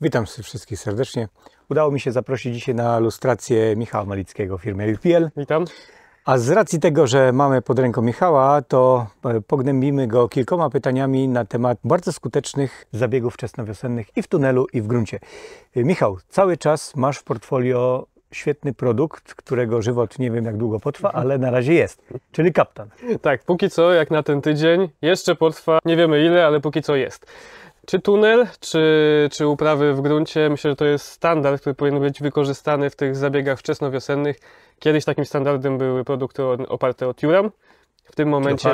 Witam wszystkich serdecznie. Udało mi się zaprosić dzisiaj na lustrację Michała Malickiego firmy LPL. Witam. A z racji tego, że mamy pod ręką Michała, to e, pognębimy go kilkoma pytaniami na temat bardzo skutecznych zabiegów wczesnowiosennych i w tunelu, i w gruncie. E, Michał, cały czas masz w portfolio świetny produkt, którego żywot nie wiem jak długo potrwa, ale na razie jest, czyli kaptan. Tak, póki co, jak na ten tydzień, jeszcze potrwa, nie wiemy ile, ale póki co jest. Czy tunel, czy, czy uprawy w gruncie, myślę, że to jest standard, który powinien być wykorzystany w tych zabiegach wczesnowiosennych. Kiedyś takim standardem były produkty oparte o tiuram. W tym momencie...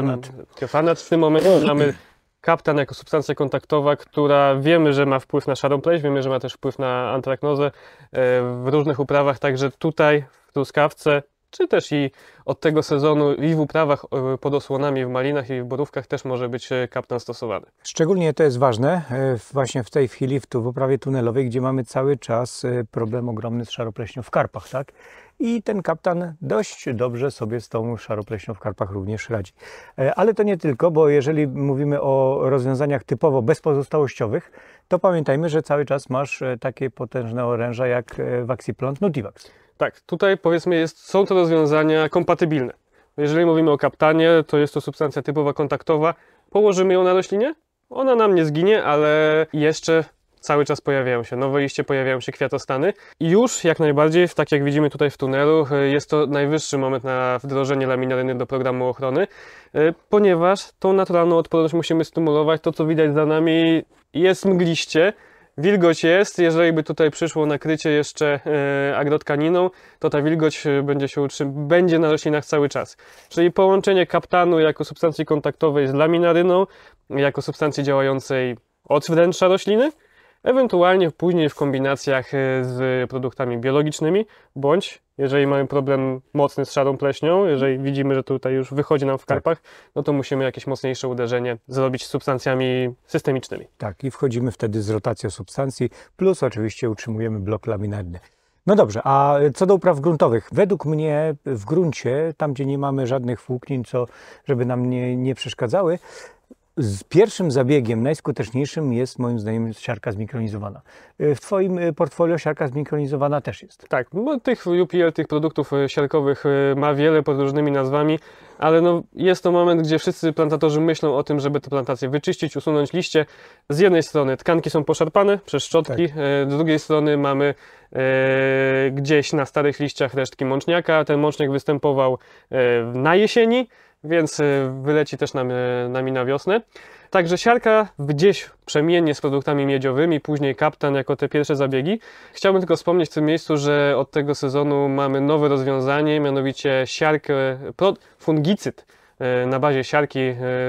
Krofanat. W tym momencie no. mamy kaptan jako substancja kontaktowa, która wiemy, że ma wpływ na szarą pleść, wiemy, że ma też wpływ na antraknozę e, w różnych uprawach, także tutaj w truskawce czy też i od tego sezonu i w uprawach e, pod osłonami w malinach i w borówkach też może być e, kaptan stosowany. Szczególnie to jest ważne e, właśnie w tej chwili w, tu, w uprawie tunelowej, gdzie mamy cały czas problem ogromny z szaropleśnią w karpach, tak? i ten kaptan dość dobrze sobie z tą szaropleśnią w karpach również radzi. Ale to nie tylko, bo jeżeli mówimy o rozwiązaniach typowo bezpozostałościowych, to pamiętajmy, że cały czas masz takie potężne oręża jak Vaxiplont Nutivax. Tak, tutaj powiedzmy jest, są to rozwiązania kompatybilne. Jeżeli mówimy o kaptanie, to jest to substancja typowa kontaktowa. Położymy ją na roślinie, ona nam nie zginie, ale jeszcze cały czas pojawiają się nowe liście, pojawiają się kwiatostany i już jak najbardziej, tak jak widzimy tutaj w tunelu, e, jest to najwyższy moment na wdrożenie laminaryny do programu ochrony, e, ponieważ tą naturalną odporność musimy stymulować. To, co widać za nami jest mgliście, Wilgoć jest, jeżeli by tutaj przyszło nakrycie jeszcze e, agrotkaniną, to ta wilgoć e, będzie się utrzym będzie na roślinach cały czas. Czyli połączenie kaptanu jako substancji kontaktowej z laminaryną, jako substancji działającej od wnętrza rośliny, ewentualnie później w kombinacjach e, z produktami biologicznymi bądź jeżeli mamy problem mocny z szarą pleśnią, jeżeli widzimy, że tutaj już wychodzi nam w tak. karpach, no to musimy jakieś mocniejsze uderzenie zrobić z substancjami systemicznymi. Tak, i wchodzimy wtedy z rotacją substancji, plus oczywiście utrzymujemy blok laminarny. No dobrze, a co do upraw gruntowych, według mnie w gruncie, tam gdzie nie mamy żadnych włóknin, co żeby nam nie, nie przeszkadzały, z pierwszym zabiegiem, najskuteczniejszym jest moim zdaniem siarka zmikronizowana. Y, w Twoim y, portfolio siarka zmikronizowana też jest. Tak, bo tych UPL, tych produktów y, siarkowych ma wiele pod różnymi nazwami, ale no jest to moment, gdzie wszyscy plantatorzy myślą o tym, żeby te plantacje wyczyścić, usunąć liście. Z jednej strony tkanki są poszarpane przez szczotki, tak. z drugiej strony mamy gdzieś na starych liściach resztki mączniaka. Ten mącznik występował na jesieni, więc y, wyleci też nam, y, nami na wiosnę. Także siarka gdzieś przemiennie z produktami miedziowymi, później kaptan jako te pierwsze zabiegi. Chciałbym tylko wspomnieć w tym miejscu, że od tego sezonu mamy nowe rozwiązanie, mianowicie siarkę, fungicyd y, na bazie siarki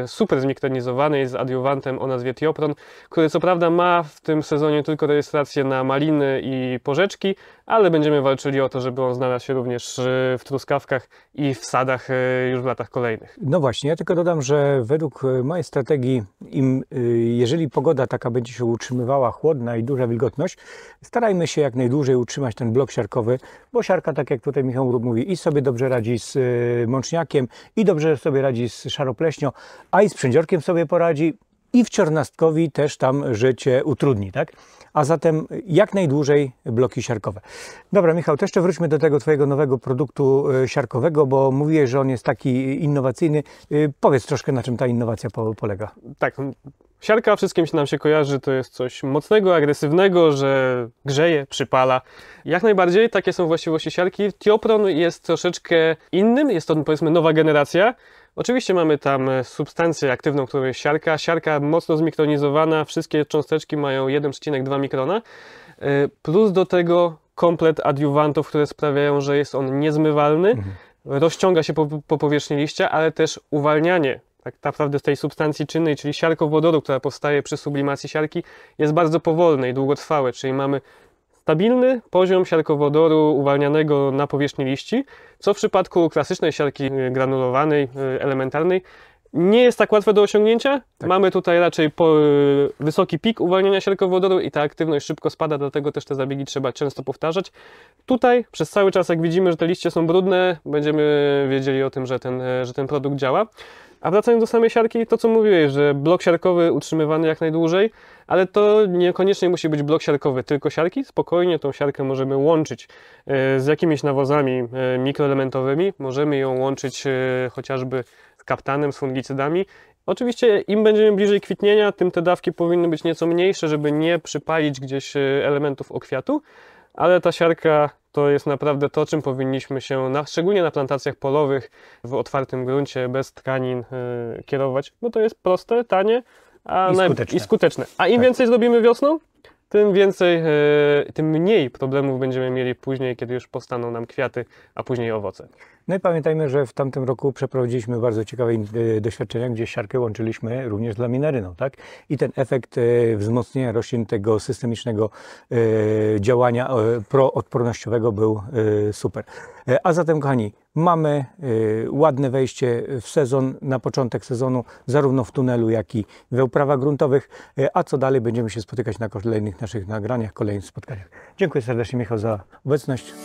super zmiktonizowanej z adiuwantem o nazwie Tiopron, który co prawda ma w tym sezonie tylko rejestrację na maliny i porzeczki, ale będziemy walczyli o to, żeby on znalazł się również e, w truskawkach i w sadach e, już w latach kolejnych. No właśnie, ja tylko dodam, że według e, mojej strategii, im, jeżeli pogoda taka będzie się utrzymywała chłodna i duża wilgotność, starajmy się jak najdłużej utrzymać ten blok siarkowy, bo siarka, tak jak tutaj Michał Rób mówi, i sobie dobrze radzi z mączniakiem, i dobrze sobie radzi z szaropleśnią, a i z przędziorkiem sobie poradzi, i w Czernastkowi też tam życie utrudni, tak? A zatem jak najdłużej bloki siarkowe. Dobra, Michał, to jeszcze wróćmy do tego Twojego nowego produktu y, siarkowego, bo mówiłeś, że on jest taki innowacyjny. Y, powiedz troszkę, na czym ta innowacja polega. Tak, Siarka wszystkim się nam się kojarzy, to jest coś mocnego, agresywnego, że grzeje, przypala. Jak najbardziej takie są właściwości siarki. Tiopron jest troszeczkę innym, jest to powiedzmy nowa generacja. Oczywiście mamy tam substancję aktywną, którą jest siarka. Siarka mocno zmikronizowana, wszystkie cząsteczki mają 1,2 mikrona. E, plus do tego komplet adiuwantów, które sprawiają, że jest on niezmywalny. Mhm rozciąga się po, po, powierzchni liścia, ale też uwalnianie tak naprawdę z tej substancji czynnej, czyli siarkowodoru, która powstaje przy sublimacji siarki, jest bardzo powolne i długotrwałe, czyli mamy stabilny poziom siarkowodoru uwalnianego na powierzchni liści, co w przypadku klasycznej siarki y, granulowanej, y, elementarnej, nie jest tak łatwe do osiągnięcia. Tak. Mamy tutaj raczej y, wysoki pik uwalniania siarkowodoru i ta aktywność szybko spada, dlatego też te zabiegi trzeba często powtarzać. Tutaj przez cały czas, jak widzimy, że te liście są brudne, będziemy wiedzieli o tym, że ten, że ten produkt działa. A wracając do samej siarki, to co mówiłeś, że blok siarkowy utrzymywany jak najdłużej, ale to niekoniecznie musi być blok siarkowy, tylko siarki. Spokojnie tą siarkę możemy łączyć e, z jakimiś nawozami e, mikroelementowymi, możemy ją łączyć e, chociażby z kaptanem, z fungicydami. Oczywiście im będziemy bliżej kwitnienia, tym te dawki powinny być nieco mniejsze, żeby nie przypalić gdzieś elementów okwiatu, ale ta siarka to jest naprawdę to, czym powinniśmy się, na, szczególnie na plantacjach polowych, w otwartym gruncie, bez tkanin e, kierować, bo to jest proste, tanie a i, skuteczne. i skuteczne. A im tak. więcej zrobimy wiosną, tym więcej, e, tym mniej problemów będziemy mieli później, kiedy już powstaną nam kwiaty, a później owoce. No i pamiętajmy, że w tamtym roku przeprowadziliśmy bardzo ciekawe e, doświadczenia, gdzie siarkę łączyliśmy również dla minaryną, tak? I ten efekt e, wzmocnienia roślin tego systemicznego działania proodpornościowego był super. A zatem, kochani, Mamy y, ładne wejście w sezon, na początek sezonu, zarówno w tunelu, jak i we uprawach gruntowych. Y, a co dalej, będziemy się spotykać na kolejnych naszych nagraniach, kolejnych spotkaniach. Dziękuję serdecznie, Michał, za obecność.